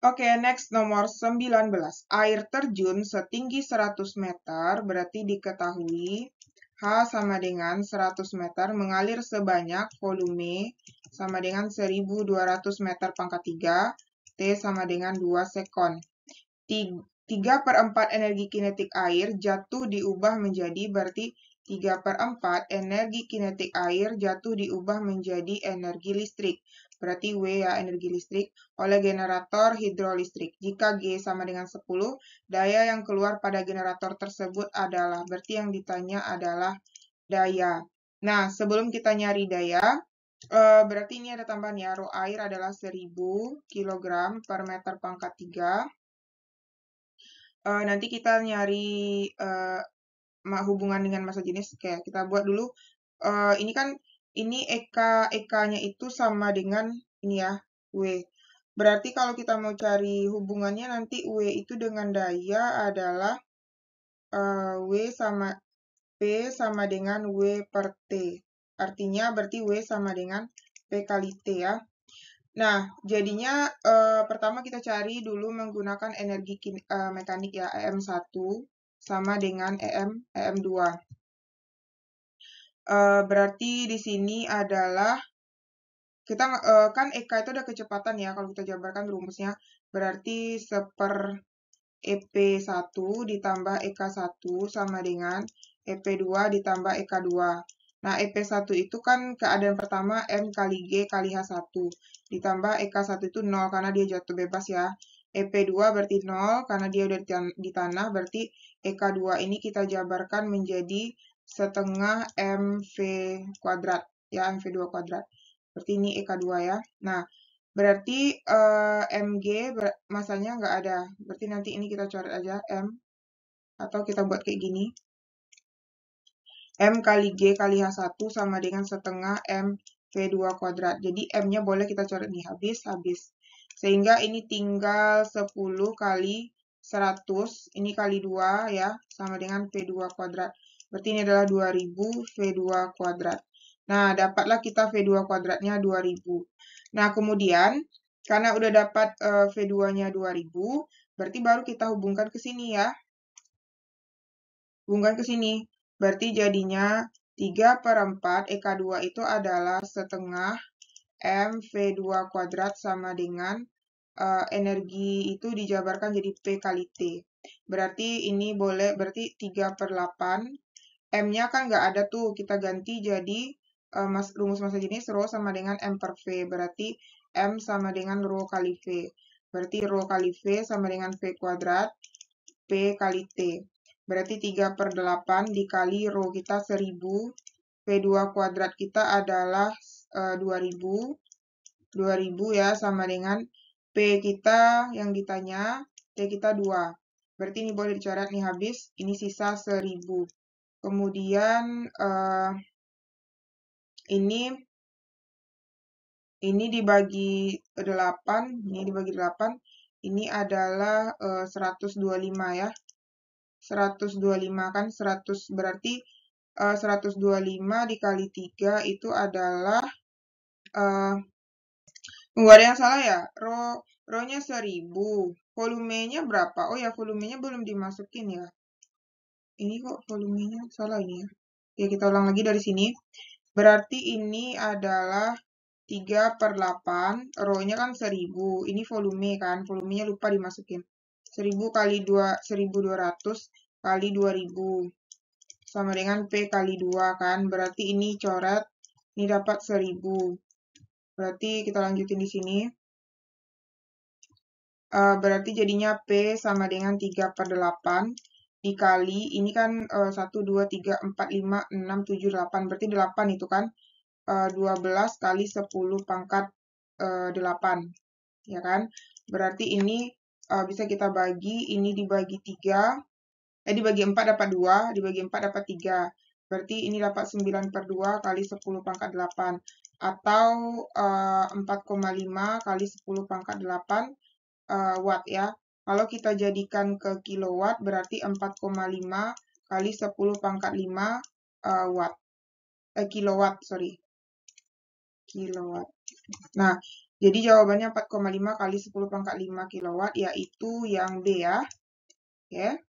Oke, okay, next nomor 19. Air terjun setinggi 100 meter berarti diketahui H sama dengan 100 meter mengalir sebanyak volume sama dengan 1200 meter pangkat 3, T sama dengan 2 sekon. 3 per 4 energi kinetik air jatuh diubah menjadi berarti 3 per 4 energi kinetik air jatuh diubah menjadi energi listrik berarti W ya energi listrik, oleh generator hidrolistrik. Jika G sama dengan 10, daya yang keluar pada generator tersebut adalah, berarti yang ditanya adalah daya. Nah, sebelum kita nyari daya, eh, berarti ini ada tambahan ya, Rho air adalah 1000 kg per meter pangkat 3. Eh, nanti kita nyari eh, hubungan dengan masa jenis, kayak kita buat dulu, ini kan ini EK, EK-nya itu sama dengan ini ya, W. Berarti kalau kita mau cari hubungannya nanti W itu dengan daya adalah uh, W sama P sama dengan W per T. Artinya berarti W sama dengan P kali T ya. Nah, jadinya uh, pertama kita cari dulu menggunakan energi eh, mekanik ya, EM1 sama dengan EM, EM2. Eee, eh, berarti di sini adalah kita, eee, eh, kan EK itu ada kecepatan ya kalau kita jabarkan rumusnya. Berarti seper EP1 ditambah EK1 sama dengan EP2 ditambah EK2. Nah, EP1 itu kan keadaan pertama M kali G kali H1. Ditambah EK1 itu 0 karena dia jatuh bebas ya. EP2 berarti 0 karena dia udah di di tanah berarti EK2 ini kita jabarkan menjadi setengah mv kuadrat ya mv2 kuadrat seperti ini ek2 ya nah berarti uh, eh, mg ber masanya nggak ada berarti nanti ini kita coret aja m atau kita buat kayak gini m kali g kali h1 sama dengan setengah m v2 kuadrat jadi m nya boleh kita coret nih habis habis sehingga ini tinggal 10 kali 100 ini kali 2 ya sama dengan v2 kuadrat Berarti ini adalah 2000 V2 kuadrat. Nah, dapatlah kita V2 kuadratnya 2000. Nah, kemudian karena udah dapat uh, V2-nya 2000, berarti baru kita hubungkan ke sini ya. Hubungkan ke sini. Berarti jadinya 3 per 4 EK2 itu adalah setengah M v 2 kuadrat sama dengan uh, energi itu dijabarkan jadi P kali T. Berarti ini boleh, berarti 3 per 8 M-nya kan nggak ada tuh, kita ganti jadi uh, mas, rumus masa jenis Rho sama dengan M per V. Berarti M sama dengan Rho kali V. Berarti Rho kali V sama dengan V kuadrat P kali T. Berarti 3 per 8 dikali Rho kita 1000. V2 kuadrat kita adalah uh, 2000. 2000 ya sama dengan P kita yang ditanya, T kita 2. Berarti ini boleh dicoret nih habis, ini sisa 1000. Kemudian uh, ini ini dibagi 8, ini dibagi 8. Ini adalah eh, uh, 125 ya. 125 kan 100 berarti eh, uh, 125 dikali 3 itu adalah uh, ada yang salah ya row nya 1000 volumenya berapa oh ya volumenya belum dimasukin ya ini kok volumenya salah ini ya. Oke, kita ulang lagi dari sini. Berarti ini adalah 3 per 8, row-nya kan 1000. Ini volume kan, volumenya lupa dimasukin. 1000 kali 2, 1200 kali 2000. Sama dengan P kali 2 kan, berarti ini coret, ini dapat 1000. Berarti kita lanjutin di sini. Uh, berarti jadinya P sama dengan 3 per 8 dikali ini kan eh, satu dua tiga empat lima enam tujuh delapan berarti delapan itu kan eh, dua belas kali sepuluh pangkat eh, delapan ya kan berarti ini bisa kita bagi ini dibagi tiga eh dibagi empat dapat dua dibagi empat dapat tiga berarti ini dapat sembilan per dua kali sepuluh pangkat delapan atau empat koma lima kali sepuluh pangkat delapan uh, watt ya kalau kita jadikan ke kilowatt berarti 4,5 kali 10 pangkat 5 uh, eh, watt. Eh, kilowatt, sorry. Kilowatt. Nah, jadi jawabannya 4,5 kali 10 pangkat 5 kilowatt yaitu yang B ya. Oke. Ya. Okay.